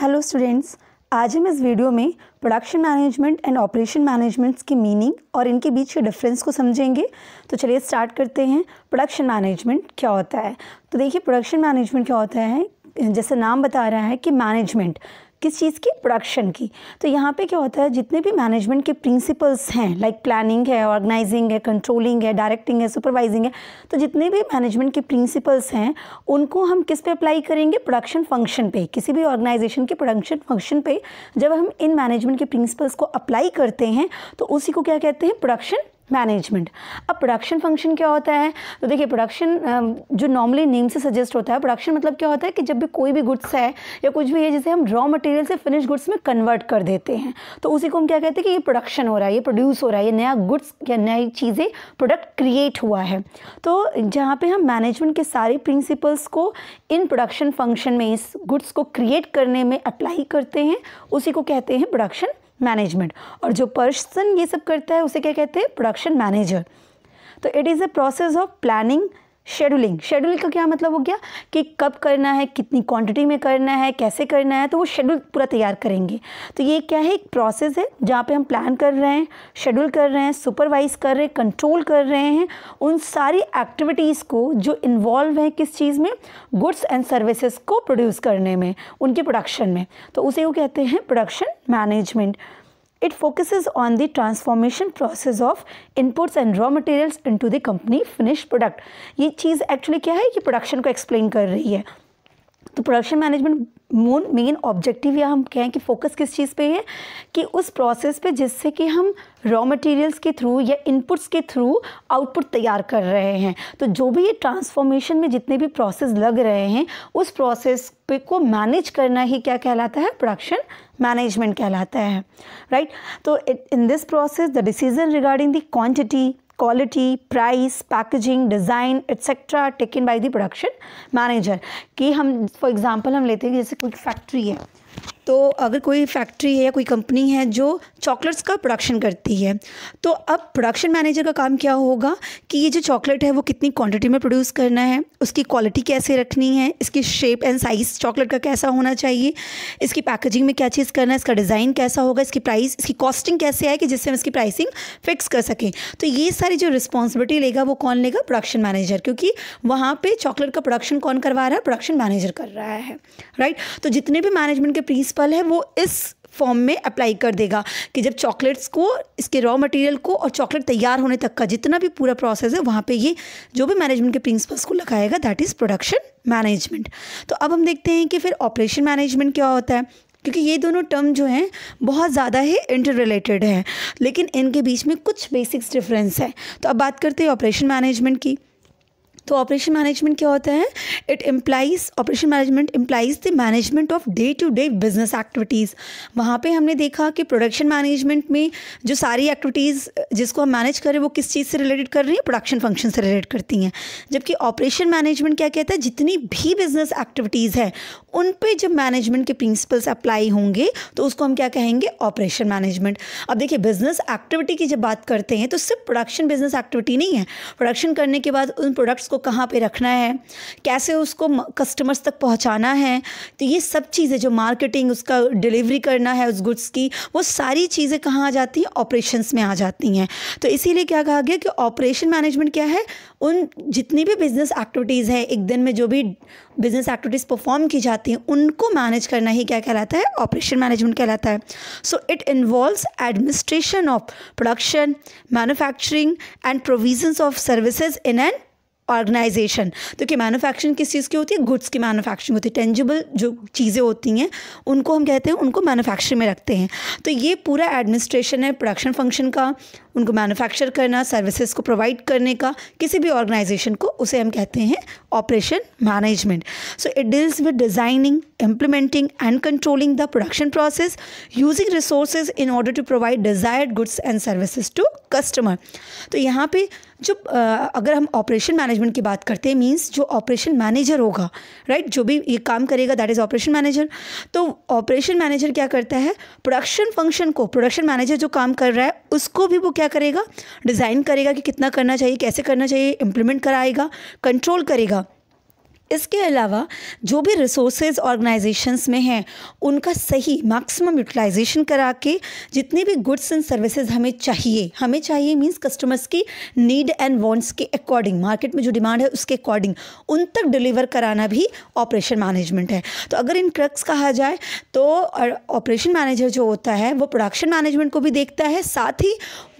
Hello students आज हम इस वीडियो में production management and operation managements की मीनिंग और इनके बीच के डिफरेंस को समझेंगे तो चलिए स्टार्ट करते हैं प्रोडक्शन मैनेजमेंट क्या होता है तो देखिए प्रोडक्शन मैनेजमेंट क्या होता है जैसे नाम बता रहा है कि मैनेजमेंट किस चीज़ की प्रोडक्शन की तो यहाँ पे क्या होता है जितने भी मैनेजमेंट के प्रिंसिपल्स हैं लाइक प्लानिंग है ऑर्गेनाइजिंग है कंट्रोलिंग है डायरेक्टिंग है सुपरवाइजिंग है तो जितने भी मैनेजमेंट के प्रिंसिपल्स हैं उनको हम किस पे अप्लाई करेंगे प्रोडक्शन फंक्शन पे किसी भी ऑर्गेनाइजेशन के प्रोडक्शन फंक्शन पे जब हम इन मैनेजमेंट के प्रिंसिपल्स को अप्लाई करते हैं तो उसी को क्या कहते हैं प्रोडक्शन मैनेजमेंट अब प्रोडक्शन फंक्शन क्या होता है तो देखिए प्रोडक्शन जो नॉर्मली नेम से सजेस्ट होता है प्रोडक्शन मतलब क्या होता है कि जब भी कोई भी गुड्स है या कुछ भी है जिसे हम रॉ मटेरियल से फिनिश गुड्स में कन्वर्ट कर देते हैं तो उसी को हम क्या कहते हैं कि ये प्रोडक्शन हो रहा है ये प्रोड्यूस हो रहा है ये नया गुड्स या नई चीज़ें प्रोडक्ट क्रिएट हुआ है तो जहाँ पर हम मैनेजमेंट के सारे प्रिंसिपल्स को इन प्रोडक्शन फंक्शन में इस गुड्स को क्रिएट करने में अप्लाई करते हैं उसी को कहते हैं प्रोडक्शन मैनेजमेंट और जो पर्सन ये सब करता है उसे क्या कहते हैं प्रोडक्शन मैनेजर तो it is a process of planning scheduling scheduling का क्या मतलब हो गया कि कब करना है कितनी क्वांटिटी में करना है कैसे करना है तो वो शेड्यूल पूरा तैयार करेंगे तो ये क्या है एक प्रोसेस है जहाँ पे हम प्लान कर रहे हैं शेड्यूल कर रहे हैं सुपरवाइज कर रहे हैं कंट्रोल कर रहे हैं उन सारी एक्टिविटीज़ को जो इन्वॉल्व है किस चीज़ में गुड्स एंड सर्विसेज को प्रोड्यूस करने में उनके प्रोडक्शन में तो उसे वो कहते हैं production management It focuses on the transformation process of inputs and raw materials into the company finished product. ये चीज़ actually क्या कि production को explain कर रही है तो production management मून मेन ऑब्जेक्टिव या हम कहें कि फोकस किस चीज़ पे है कि उस प्रोसेस पे जिससे कि हम रॉ मटेरियल्स के थ्रू या इनपुट्स के थ्रू आउटपुट तैयार कर रहे हैं तो जो भी ये ट्रांसफॉर्मेशन में जितने भी प्रोसेस लग रहे हैं उस प्रोसेस पे को मैनेज करना ही क्या कहलाता है प्रोडक्शन मैनेजमेंट कहलाता है राइट right? तो in this process the decision regarding the quantity quality price packaging design etcetera taken by the production manager कि हम फॉर एग्जाम्पल हम लेते हैं जैसे कोई फैक्ट्री है तो अगर कोई फैक्ट्री है या कोई कंपनी है जो चॉकलेट्स का प्रोडक्शन करती है तो अब प्रोडक्शन मैनेजर का काम क्या होगा कि ये जो चॉकलेट है वो कितनी क्वांटिटी में प्रोड्यूस करना है उसकी क्वालिटी कैसे रखनी है इसकी शेप एंड साइज़ चॉकलेट का कैसा होना चाहिए इसकी पैकेजिंग में क्या चीज़ करना है इसका डिज़ाइन कैसा होगा इसकी प्राइस इसकी कॉस्टिंग कैसे आए कि जिससे हम इसकी प्राइसिंग फिक्स कर सकें तो ये सारी जो रिस्पॉन्सिबिलिटी लेगा वो कौन लेगा प्रोडक्शन मैनेजर क्योंकि वहाँ पर चॉकलेट का प्रोडक्शन कौन करवा रहा है प्रोडक्शन मैनेजर कर रहा है राइट तो जितने भी मैनेजमेंट के प्रिंसिपल प्रिंसिपल है वो इस फॉर्म में अप्लाई कर देगा कि जब चॉकलेट्स को इसके रॉ मटेरियल को और चॉकलेट तैयार होने तक का जितना भी पूरा प्रोसेस है वहाँ पे ये जो भी मैनेजमेंट के प्रिंसिपल्स को लगाएगा दैट इज़ प्रोडक्शन मैनेजमेंट तो अब हम देखते हैं कि फिर ऑपरेशन मैनेजमेंट क्या होता है क्योंकि ये दोनों टर्म जो हैं बहुत ज़्यादा ही इंटर रिलेटेड है लेकिन इनके बीच में कुछ बेसिक्स डिफरेंस है तो अब बात करते हैं ऑपरेशन मैनेजमेंट की तो ऑपरेशन मैनेजमेंट क्या होता है it implies operation management implies the management of day to day business activities वहाँ पे हमने देखा कि प्रोडक्शन मैनेजमेंट में जो सारी एक्टिविटीज़ जिसको हम मैनेज कर रहे हैं वो किस चीज़ से रिलेटेड कर रही हैं प्रोडक्शन फंक्शन से रिलेटेड करती हैं जबकि ऑपरेशन मैनेजमेंट क्या कहता है जितनी भी बिजनेस एक्टिविटीज़ है उन पे जब मैनेजमेंट के प्रिंसिपल्स अप्लाई होंगे तो उसको हम क्या कहेंगे ऑपरेशन मैनेजमेंट अब देखिए बिजनेस एक्टिविटी की जब बात करते हैं तो सिर्फ प्रोडक्शन बिजनेस एक्टिविटी नहीं है प्रोडक्शन करने के बाद उन प्रोडक्ट्स को कहाँ पे रखना है कैसे उसको कस्टमर्स तक पहुँचाना है तो ये सब चीज़ें जो मार्केटिंग उसका डिलीवरी करना है उस गुड्स की वो सारी चीज़ें कहाँ आ जाती हैं ऑपरेशन में आ जाती हैं तो इसीलिए क्या कहा गया कि ऑपरेशन मैनेजमेंट क्या है उन जितनी भी बिजनेस एक्टिविटीज़ हैं एक दिन में जो भी बिजनेस एक्टिविटीज़ परफॉर्म की जाती जाती हैं उनको मैनेज करना ही क्या कहलाता है ऑपरेशन मैनेजमेंट कहलाता है so it involves administration of production manufacturing and provisions of services in an organization तो कि मैनुफैक्चरिंग किस चीज़ की होती है गुड्स की मैनुफैक्चरिंग होती है टेंजिबल जो चीज़ें होती हैं उनको हम कहते हैं उनको मैनुफैक्चरिंग में रखते हैं तो ये पूरा एडमिनिस्ट्रेशन है प्रोडक्शन फंक्शन का उनको मैन्युफैक्चर करना सर्विसेज को प्रोवाइड करने का किसी भी ऑर्गेनाइजेशन को उसे हम कहते हैं operation management so it deals with designing implementing and controlling the production process using resource in order to provide desired goods and services to customer तो यहाँ पे जो अगर हम ऑपरेशन मैनेजमेंट की बात करते हैं मींस जो ऑपरेशन मैनेजर होगा राइट जो भी ये काम करेगा दैट इज़ ऑपरेशन मैनेजर तो ऑपरेशन मैनेजर क्या करता है प्रोडक्शन फंक्शन को प्रोडक्शन मैनेजर जो काम कर रहा है उसको भी वो क्या करेगा डिज़ाइन करेगा कि कितना करना चाहिए कैसे करना चाहिए इम्प्लीमेंट कराएगा कंट्रोल करेगा इसके अलावा जो भी रिसोर्सेज ऑर्गेनाइजेशंस में हैं उनका सही मैक्सिमम यूटिलाइजेशन करा के जितने भी गुड्स एंड सर्विसेज हमें चाहिए हमें चाहिए मींस कस्टमर्स की नीड एंड वांट्स के अकॉर्डिंग मार्केट में जो डिमांड है उसके अकॉर्डिंग उन तक डिलीवर कराना भी ऑपरेशन मैनेजमेंट है तो अगर इन क्रक्स कहा जाए तो ऑपरेशन मैनेजर जो होता है वो प्रोडक्शन मैनेजमेंट को भी देखता है साथ ही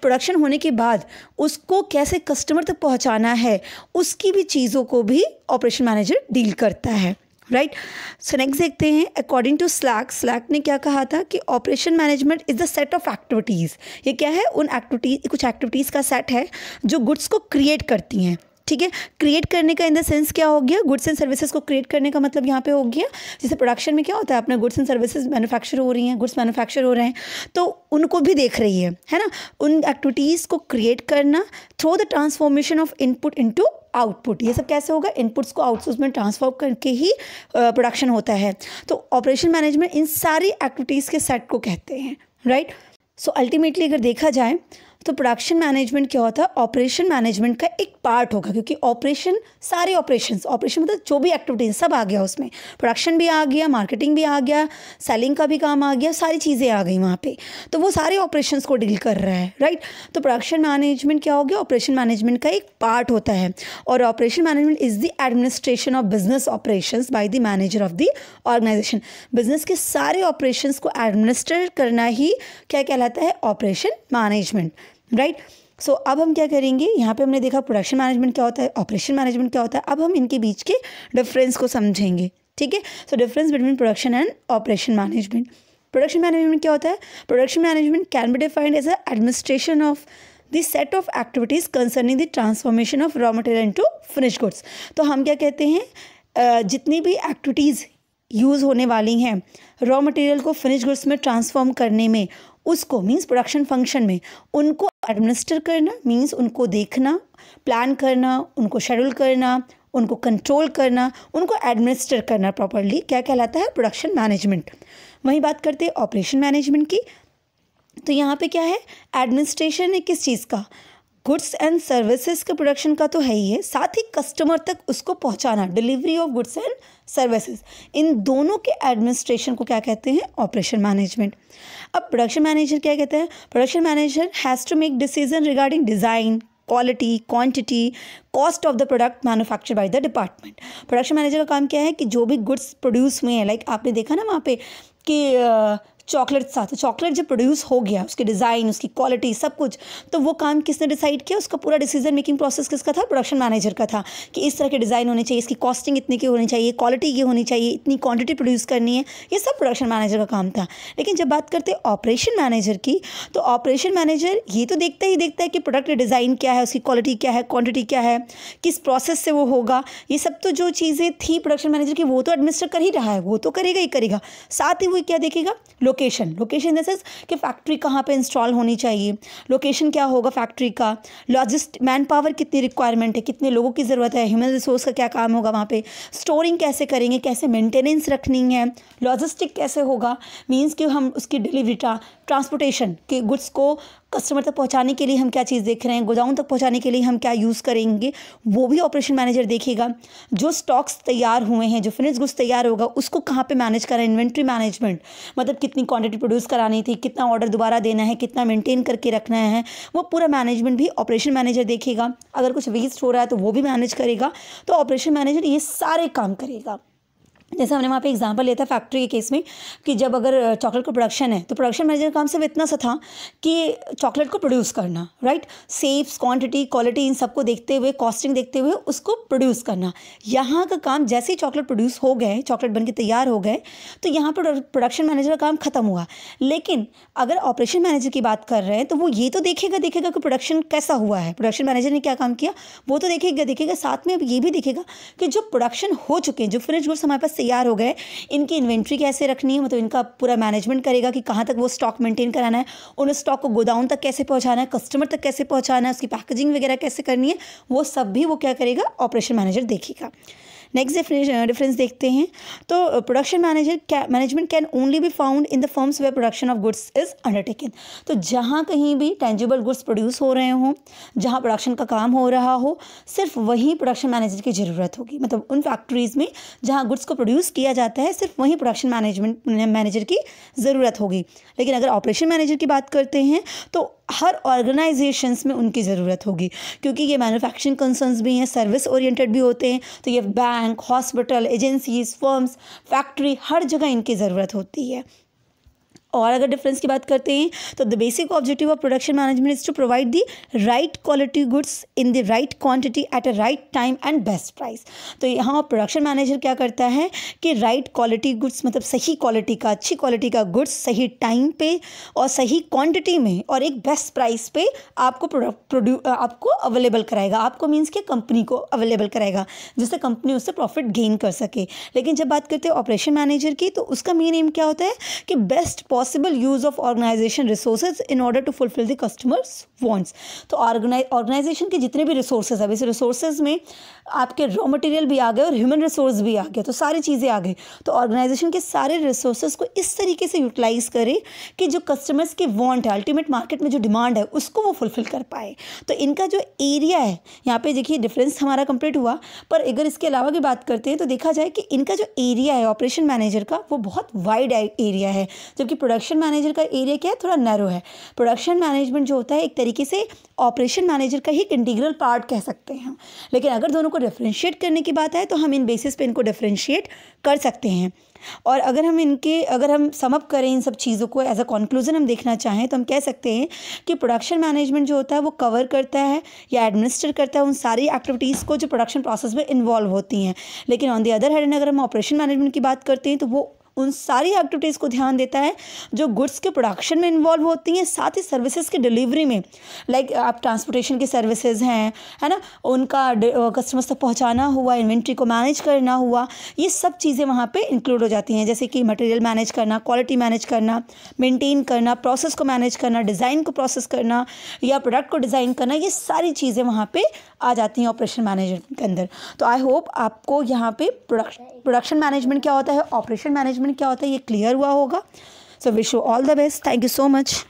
प्रोडक्शन होने के बाद उसको कैसे कस्टमर तक पहुंचाना है उसकी भी चीज़ों को भी ऑपरेशन मैनेजर डील करता है राइट सो नेक्स्ट देखते हैं अकॉर्डिंग टू स्लैक स्लैक ने क्या कहा था कि operation management is the set of activities ये क्या है उन एक्टिविटीज कुछ एक्टिविटीज़ का सेट है जो गुड्स को क्रिएट करती हैं ठीक है क्रिएट करने का इन द सेंस क्या हो गया गुड्स एंड सर्विसेज को क्रिएट करने का मतलब यहाँ पे हो गया जैसे प्रोडक्शन में क्या होता है अपने गुड्स एंड सर्विसेज मैन्युफैक्चर हो रही हैं गुड्स मैन्युफैक्चर हो रहे हैं तो उनको भी देख रही है है ना उन एक्टिविटीज़ को क्रिएट करना through the transformation of input into output ये सब कैसे होगा इनपुट्स को आउटसोर्स में ट्रांसफॉर्म करके ही प्रोडक्शन होता है तो ऑपरेशन मैनेजमेंट इन सारी एक्टिविटीज़ के सेट को कहते हैं राइट सो अल्टीमेटली अगर देखा जाए तो प्रोडक्शन मैनेजमेंट क्या होता है ऑपरेशन मैनेजमेंट का एक पार्ट होगा क्योंकि ऑपरेशन सारे ऑपरेशन ऑपरेशन मतलब जो भी एक्टिविटीज सब आ गया उसमें प्रोडक्शन भी आ गया मार्केटिंग भी आ गया सेलिंग का भी काम आ गया सारी चीज़ें आ गई वहाँ पर तो वो सारे ऑपरेशन को डील कर रहा है राइट तो प्रोडक्शन मैनेजमेंट क्या हो गया ऑपरेशन मैनेजमेंट का एक पार्ट होता है और operation management is the administration of business operation by the manager of the organization business के सारे ऑपरेशन को एडमिनिस्टर करना ही क्या कहलाता है operation management right so so, अब हम क्या करेंगे यहाँ पे हमने देखा प्रोडक्शन मैनेजमेंट क्या होता है ऑपरेशन मैनेजमेंट क्या होता है अब हम इनके बीच के डिफरेंस को समझेंगे ठीक है so difference between production and operation management production management क्या होता है production management can be defined as a administration of the set of activities concerning the transformation of raw material to finish goods तो हम क्या कहते हैं जितनी भी एक्टिविटीज़ यूज़ होने वाली हैं रॉ मटेरियल को फिनिश गुड्स में ट्रांसफॉर्म करने में उसको मीन्स प्रोडक्शन फंक्शन में उनको एडमिनिस्टर करना मीन्स उनको देखना प्लान करना उनको शेड्यूल करना उनको कंट्रोल करना उनको एडमिनिस्टर करना प्रॉपरली क्या कहलाता है प्रोडक्शन मैनेजमेंट वहीं बात करते हैं ऑपरेशन मैनेजमेंट की तो यहाँ पे क्या है एडमिनिस्ट्रेशन है किस चीज़ का गुड्स एंड सर्विसेज के प्रोडक्शन का तो है ही है साथ ही कस्टमर तक उसको पहुंचाना delivery of goods and services इन दोनों के एडमिनिस्ट्रेशन को क्या कहते हैं ऑपरेशन मैनेजमेंट अब प्रोडक्शन मैनेजर क्या कहते हैं production manager has to make decision regarding design quality quantity cost of the product manufacture by the department production manager का काम क्या है कि जो भी गुड्स प्रोड्यूस हुए हैं लाइक आपने देखा ना वहाँ पे कि चॉकलेट साथ चॉकलेट तो जब प्रोड्यूस हो गया उसकी डिज़ाइन उसकी क्वालिटी सब कुछ तो वो काम किसने डिसाइड किया उसका पूरा डिसीजन मेकिंग प्रोसेस किसका था प्रोडक्शन मैनेजर का था कि इस तरह के डिज़ाइन होने चाहिए इसकी कॉस्टिंग इतनी की होनी चाहिए क्वालिटी ये होनी चाहिए इतनी क्वांटिटी प्रोड्यूस करनी है ये सब प्रोडक्शन मैनेजर का काम था लेकिन जब बात करते ऑपरेशन मैनेजर की तो ऑपरेशन मैनेजर ये तो देखता ही देखता है कि प्रोडक्ट डिज़ाइन क्या है उसकी क्वालिटी क्या है क्वान्टिटी क्या है किस प्रोसेस से वो होगा ये सब तो जो चीज़ें थी प्रोडक्शन मैनेजर की वो तो एडमिनिस्टर कर ही रहा है वो तो करेगा ही करेगा साथ ही वो क्या देखेगा लोकेशन लोकेशन इन कि फैक्ट्री कहाँ पे इंस्टॉल होनी चाहिए लोकेशन क्या होगा फैक्ट्री का लॉजिस्ट मैन पावर कितनी रिक्वायरमेंट है कितने लोगों की ज़रूरत है ह्यूमन रिसोर्स का क्या काम होगा वहाँ पे स्टोरिंग कैसे करेंगे कैसे मेंटेनेंस रखनी है लॉजिस्टिक कैसे होगा मीन्स कि हम उसकी डिलीवरी ट्रांसपोर्टेशन के गुड्स को कस्टमर तक पहुँचाने के लिए हम क्या चीज़ देख रहे हैं गोदाउन तक पहुँचाने के लिए हम क्या यूज़ करेंगे वो भी ऑपरेशन मैनेजर देखेगा जो स्टॉक्स तैयार हुए हैं जो फिनिश गुड्स तैयार होगा उसको कहाँ पर मैनेज करा इन्वेंट्री मैनेजमेंट मतलब कितनी क्वान्टिटी प्रोड्यूस करानी थी कितना ऑर्डर दोबारा देना है कितना मेनटेन करके रखना है वो पूरा मैनेजमेंट भी ऑपरेशन मैनेजर देखेगा अगर कुछ वेस्ट हो रहा है तो वो भी मैनेज करेगा तो ऑपरेशन मैनेजर ये सारे काम करेगा जैसे हमने वहाँ पे एग्जांपल लिया था फैक्ट्री के केस में कि जब अगर चॉकलेट का प्रोडक्शन है तो प्रोडक्शन मैनेजर का काम सिर्फ इतना सा था कि चॉकलेट को प्रोड्यूस करना राइट सेफ्स क्वांटिटी क्वालिटी इन सबको देखते हुए कॉस्टिंग देखते हुए उसको प्रोड्यूस करना यहाँ का काम जैसे ही चॉकलेट प्रोड्यूस हो गए चॉकलेट बन के तैयार हो गए तो यहाँ पर प्रोडक्शन मैनेजर का काम ख़त्म हुआ लेकिन अगर ऑपरेशन मैनेजर की बात कर रहे हैं तो वो ये तो देखेगा देखेगा कि प्रोडक्शन कैसा हुआ है प्रोडक्शन मैनेजर ने क्या काम किया वो तो देखेगा देखेगा साथ में अब ये भी देखेगा कि जो प्रोडक्शन हो चुके हैं जो फिनिश गुड्स हमारे पास तैयार हो गए इनकी इन्वेंट्री कैसे रखनी है मतलब इनका पूरा मैनेजमेंट करेगा कि कहाँ तक वो स्टॉक मेंटेन कराना है उन स्टॉक को गोदाउन तक कैसे पहुँचाना है कस्टमर तक कैसे पहुँचाना है उसकी पैकेजिंग वगैरह कैसे करनी है वो सब भी वो क्या करेगा ऑपरेशन मैनेजर देखेगा नेक्स्ट डिफरेंस uh, देखते हैं तो production manager management can only be found in the forms where production of goods is undertaken तो जहाँ कहीं भी टेंजिबल गुड्स प्रोड्यूस हो रहे हों जहाँ प्रोडक्शन का काम हो रहा हो सिर्फ वहीं प्रोडक्शन मैनेजर की ज़रूरत होगी मतलब उन फैक्ट्रीज़ में जहाँ गुड्स को प्रोड्यूस किया जाता है सिर्फ वहीं प्रोडक्शन मैनेजमेंट मैनेजर की ज़रूरत होगी लेकिन अगर ऑपरेशन मैनेजर की बात करते हैं तो हर ऑर्गेनाइजेशंस में उनकी ज़रूरत होगी क्योंकि ये मैन्युफैक्चरिंग कंसर्न्स भी हैं सर्विस ओरिएंटेड भी होते हैं तो ये bank hospital agencies firms factory हर जगह इनकी ज़रूरत होती है और अगर डिफरेंस की बात करते हैं तो the basic objective of production management is to provide the right quality goods in the right quantity at a right time and best price तो यहाँ प्रोडक्शन मैनेजर क्या करता है कि राइट क्वालिटी गुड्स मतलब सही क्वालिटी का अच्छी क्वालिटी का गुड्स सही टाइम पे और सही क्वांटिटी में और एक बेस्ट प्राइस पे आपको प्रोड्यू आपको अवेलेबल कराएगा आपको मीन्स के कंपनी को अवेलेबल कराएगा जिससे कंपनी उससे प्रॉफिट गेन कर सके लेकिन जब बात करते हैं ऑपरेशन मैनेजर की तो उसका मेन एम क्या होता है कि best possible use of organization resources in order to fulfill the customers wants तो ऑर्गेनाइजेशन के जितने भी रिसोर्सेज अब इस रिसोर्सेज में आपके रॉ मटेरियल भी आ गए और ह्यूमन रिसोर्स भी आ गए तो सारी चीज़ें आ गई तो ऑर्गेनाइजेशन के सारे रिसोर्स को इस तरीके से यूटिलाइज करें कि जो कस्टमर्स के वॉन्ट है अल्टीमेट मार्केट में जो डिमांड है उसको वो फुलफिल कर पाए तो इनका जो एरिया है यहाँ पे देखिए डिफरेंस हमारा कंप्लीट हुआ पर अगर इसके अलावा की बात करते हैं तो देखा जाए कि इनका जो एरिया है ऑपरेशन मैनेजर का वो बहुत वाइड एरिया है जबकि प्रोडक्ट प्रोडक्शन मैनेजर का एरिया क्या है थोड़ा नैरो है प्रोडक्शन मैनेजमेंट जो होता है एक तरीके से ऑपरेशन मैनेजर का ही एक इंटीग्रल पार्ट कह सकते हैं लेकिन अगर दोनों को डिफ्रेंशिएट करने की बात आए तो हम इन बेसिस पे इनको डिफ्रेंशिएट कर सकते हैं और अगर हम इनके अगर हम समअप करें इन सब चीज़ों को एज अ कंक्लूजन हम देखना चाहें तो हम कह सकते हैं कि प्रोडक्शन मैनेजमेंट जो होता है वो कवर करता है या एडमिनिस्टर करता है उन सारी एक्टिविटीज़ को जो प्रोडक्शन प्रोसेस में इन्वॉल्व होती हैं लेकिन ऑन दी अदर हैंड अगर हम ऑपरेशन मैनेजमेंट की बात करते हैं तो वो उन सारी एक्टिविटीज़ को ध्यान देता है जो गुड्स के प्रोडक्शन में इन्वॉल्व होती हैं साथ ही सर्विसेज की डिलीवरी में लाइक like, आप ट्रांसपोर्टेशन की सर्विसेज हैं है ना उनका कस्टमर्स तक पहुँचाना हुआ इन्वेंट्री को मैनेज करना हुआ ये सब चीज़ें वहाँ पर इंक्लूड हो जाती हैं जैसे कि मटेरियल मैनेज करना क्वालिटी मैनेज करना मेनटेन करना प्रोसेस को मैनेज करना डिज़ाइन को प्रोसेस करना या प्रोडक्ट को डिज़ाइन करना ये सारी चीज़ें वहाँ पर आ जाती हैं ऑपरेशन मैनेजमेंट के अंदर तो आई होप आपको यहाँ पे प्रोडक्ट प्रोडक्शन मैनेजमेंट क्या होता है ऑपरेशन मैनेजमेंट क्या होता है ये क्लियर हुआ होगा so wish you all the best thank you so much